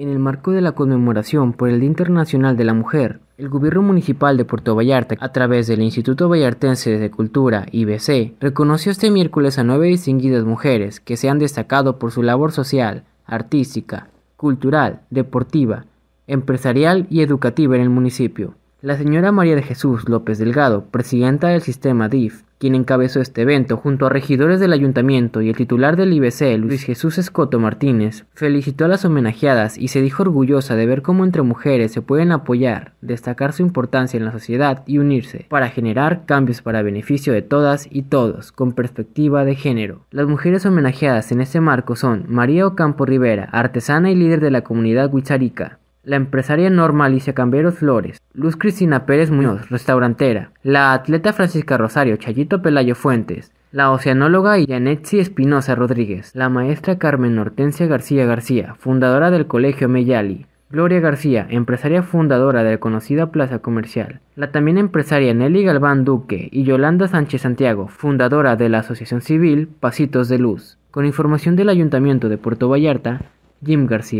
En el marco de la conmemoración por el Día Internacional de la Mujer, el Gobierno Municipal de Puerto Vallarta, a través del Instituto Vallartense de Cultura, IBC, reconoció este miércoles a nueve distinguidas mujeres que se han destacado por su labor social, artística, cultural, deportiva, empresarial y educativa en el municipio. La señora María de Jesús López Delgado, presidenta del sistema DIF, quien encabezó este evento junto a regidores del ayuntamiento y el titular del IBC, Luis Jesús Escoto Martínez, felicitó a las homenajeadas y se dijo orgullosa de ver cómo entre mujeres se pueden apoyar, destacar su importancia en la sociedad y unirse para generar cambios para beneficio de todas y todos con perspectiva de género. Las mujeres homenajeadas en este marco son María Ocampo Rivera, artesana y líder de la comunidad huicharica, la empresaria Norma Alicia Camberos Flores, Luz Cristina Pérez Muñoz, restaurantera, la atleta Francisca Rosario Chayito Pelayo Fuentes, la oceanóloga Yanetsi Espinosa Rodríguez, la maestra Carmen Hortensia García García, fundadora del Colegio Meyali, Gloria García, empresaria fundadora de la conocida Plaza Comercial, la también empresaria Nelly Galván Duque y Yolanda Sánchez Santiago, fundadora de la Asociación Civil Pasitos de Luz, con información del Ayuntamiento de Puerto Vallarta, Jim García.